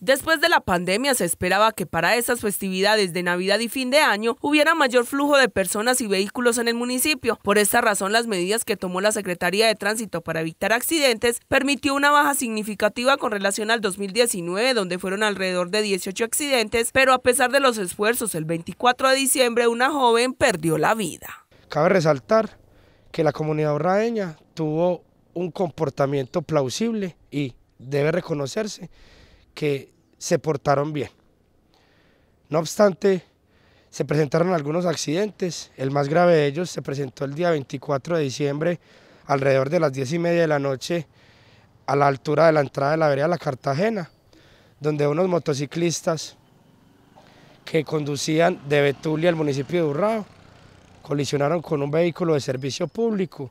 Después de la pandemia se esperaba que para esas festividades de Navidad y fin de año hubiera mayor flujo de personas y vehículos en el municipio. Por esta razón las medidas que tomó la Secretaría de Tránsito para evitar accidentes permitió una baja significativa con relación al 2019 donde fueron alrededor de 18 accidentes, pero a pesar de los esfuerzos el 24 de diciembre una joven perdió la vida. Cabe resaltar que la comunidad borradeña tuvo un comportamiento plausible y debe reconocerse que se portaron bien. No obstante, se presentaron algunos accidentes. El más grave de ellos se presentó el día 24 de diciembre, alrededor de las 10 y media de la noche, a la altura de la entrada de la vereda La Cartagena, donde unos motociclistas que conducían de Betulia al municipio de Urrao colisionaron con un vehículo de servicio público,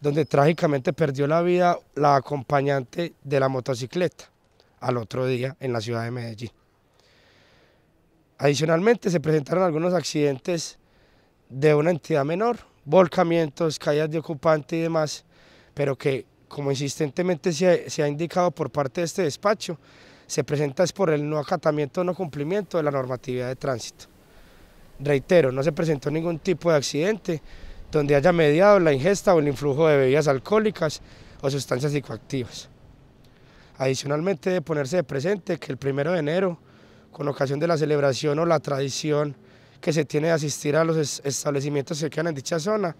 donde trágicamente perdió la vida la acompañante de la motocicleta al otro día en la ciudad de Medellín. Adicionalmente se presentaron algunos accidentes de una entidad menor, volcamientos, caídas de ocupante y demás, pero que como insistentemente se, ha indicado por parte de este despacho, se presenta es por el no acatamiento o no cumplimiento de la normatividad de tránsito. Reitero, no se presentó ningún tipo de accidente donde haya mediado la ingesta o el influjo de bebidas alcohólicas o sustancias psicoactivas. Adicionalmente, ponerse de presente que el primero de enero, con ocasión de la celebración o la tradición que se tiene de asistir a los establecimientos que quedan en dicha zona,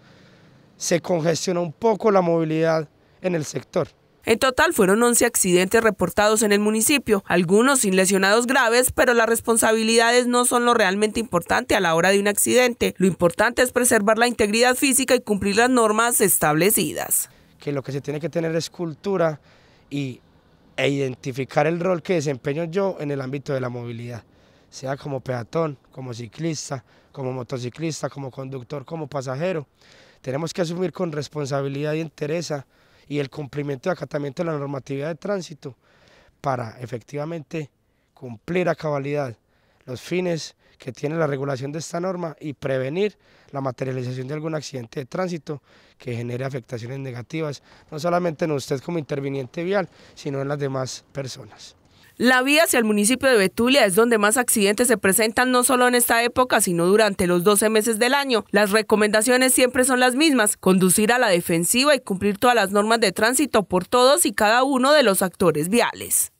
se congestiona un poco la movilidad en el sector. En total fueron 11 accidentes reportados en el municipio, algunos sin lesionados graves, pero las responsabilidades no son lo realmente importante a la hora de un accidente. Lo importante es preservar la integridad física y cumplir las normas establecidas. Que lo que se tiene que tener es cultura y e identificar el rol que desempeño yo en el ámbito de la movilidad, sea como peatón, como ciclista, como motociclista, como conductor, como pasajero. Tenemos que asumir con responsabilidad y entereza y el cumplimiento y acatamiento de la normatividad de tránsito para efectivamente cumplir a cabalidad los fines que tiene la regulación de esta norma y prevenir la materialización de algún accidente de tránsito que genere afectaciones negativas, no solamente en usted como interviniente vial, sino en las demás personas. La vía hacia el municipio de Betulia es donde más accidentes se presentan no solo en esta época, sino durante los 12 meses del año. Las recomendaciones siempre son las mismas, conducir a la defensiva y cumplir todas las normas de tránsito por todos y cada uno de los actores viales.